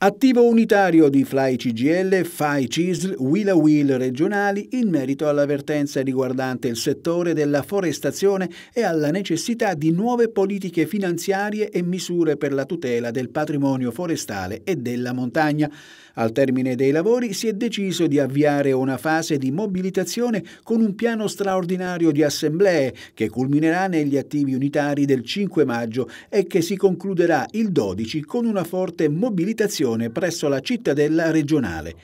Attivo unitario di Fly CGL, FAI CISL, Willa Will regionali in merito all'avvertenza riguardante il settore della forestazione e alla necessità di nuove politiche finanziarie e misure per la tutela del patrimonio forestale e della montagna. Al termine dei lavori si è deciso di avviare una fase di mobilitazione con un piano straordinario di assemblee che culminerà negli attivi unitari del 5 maggio e che si concluderà il 12 con una forte mobilitazione redazione presso la cittadella regionale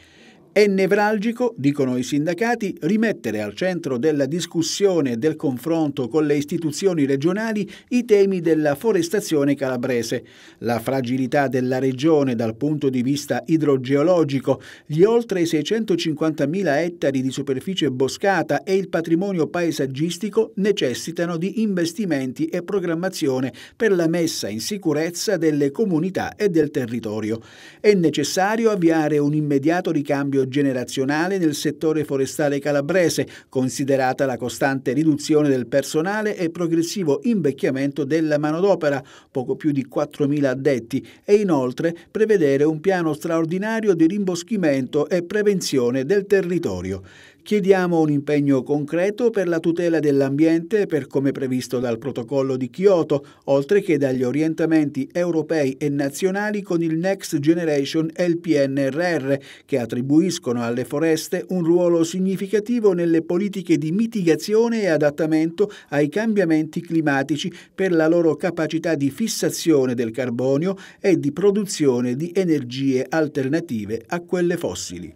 è nevralgico, dicono i sindacati, rimettere al centro della discussione e del confronto con le istituzioni regionali i temi della forestazione calabrese, la fragilità della regione dal punto di vista idrogeologico, gli oltre 650.000 ettari di superficie boscata e il patrimonio paesaggistico necessitano di investimenti e programmazione per la messa in sicurezza delle comunità e del territorio. È necessario avviare un immediato ricambio generazionale nel settore forestale calabrese, considerata la costante riduzione del personale e progressivo invecchiamento della manodopera, poco più di 4.000 addetti, e inoltre prevedere un piano straordinario di rimboschimento e prevenzione del territorio. Chiediamo un impegno concreto per la tutela dell'ambiente per come previsto dal protocollo di Kyoto, oltre che dagli orientamenti europei e nazionali con il Next Generation e il PNRR, che attribuiscono alle foreste un ruolo significativo nelle politiche di mitigazione e adattamento ai cambiamenti climatici per la loro capacità di fissazione del carbonio e di produzione di energie alternative a quelle fossili.